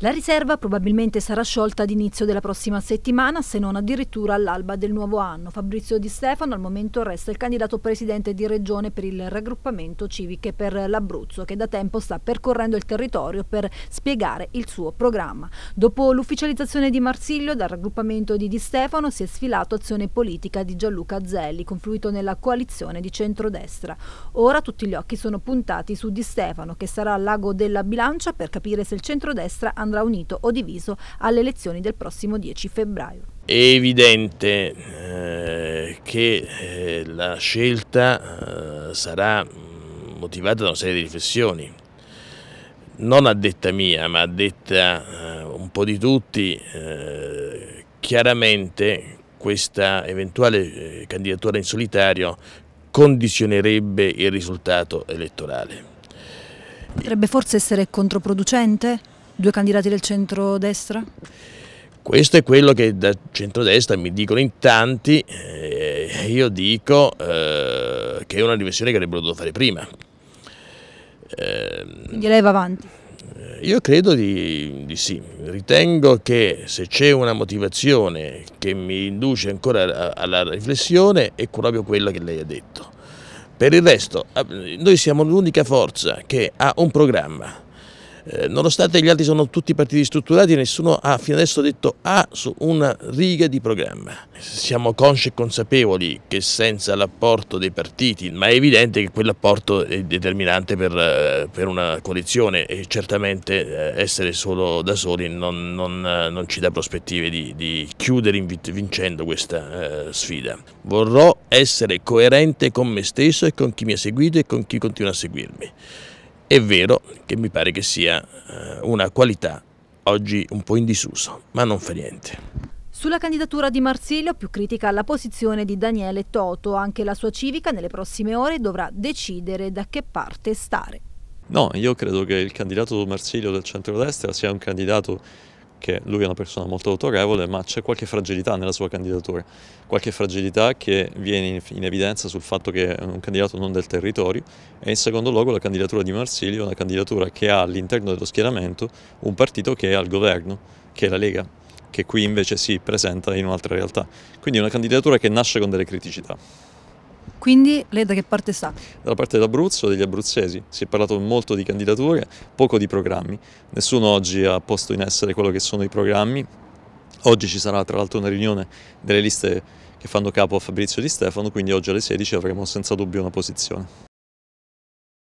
La riserva probabilmente sarà sciolta ad inizio della prossima settimana, se non addirittura all'alba del nuovo anno. Fabrizio Di Stefano al momento resta il candidato presidente di regione per il raggruppamento civiche per l'Abruzzo, che da tempo sta percorrendo il territorio per spiegare il suo programma. Dopo l'ufficializzazione di Marsiglio, dal raggruppamento di Di Stefano si è sfilato azione politica di Gianluca Zelli, confluito nella coalizione di centrodestra. Ora tutti gli occhi sono puntati su Di Stefano, che sarà al lago della bilancia per capire se il centrodestra andrà andrà unito o diviso alle elezioni del prossimo 10 febbraio. È evidente eh, che eh, la scelta eh, sarà mm, motivata da una serie di riflessioni, non a detta mia ma a detta eh, un po' di tutti, eh, chiaramente questa eventuale candidatura in solitario condizionerebbe il risultato elettorale. Potrebbe forse essere controproducente? due candidati del centro-destra? Questo è quello che da centrodestra mi dicono in tanti, eh, io dico eh, che è una riflessione che avrebbero dovuto fare prima. Eh, Quindi lei va avanti? Eh, io credo di, di sì, ritengo che se c'è una motivazione che mi induce ancora alla riflessione è proprio quella che lei ha detto. Per il resto, eh, noi siamo l'unica forza che ha un programma, eh, nonostante gli altri sono tutti partiti strutturati, nessuno ha fino adesso detto A ah, su una riga di programma. Siamo consci e consapevoli che senza l'apporto dei partiti, ma è evidente che quell'apporto è determinante per, eh, per, una coalizione e certamente eh, essere solo da soli non, non, non ci dà prospettive di, di chiudere vincendo questa sfida. Vorrò essere coerente con me stesso e con chi mi ha seguito e con chi continua a seguirmi. È vero che mi pare che sia eh, una qualità oggi un po' in disuso, ma non fa niente. Sulla candidatura di Marsilio, più critica alla posizione di Daniele Toto, anche la sua civica nelle prossime ore dovrà decidere da che parte stare. No, io credo che il candidato Marsilio del centrodestra sia un candidato che lui è una persona molto autorevole, ma c'è qualche fragilità nella sua candidatura, qualche fragilità che viene in, evidenza sul fatto che è un candidato non del territorio e in secondo luogo la candidatura di Marsilio è una candidatura che ha all'interno dello schieramento un partito che è al governo, che è la Lega, che qui invece si presenta in un'altra realtà. Quindi è una candidatura che nasce con delle criticità. Quindi lei da che parte sta? Dalla parte dell'Abruzzo, degli abruzzesi. Si è parlato molto di candidature, poco di programmi. Nessuno oggi ha posto in essere quello che sono i programmi. Oggi ci sarà tra l'altro una riunione delle liste che fanno capo a Fabrizio Di Stefano, quindi oggi alle 16 avremo senza dubbio una posizione.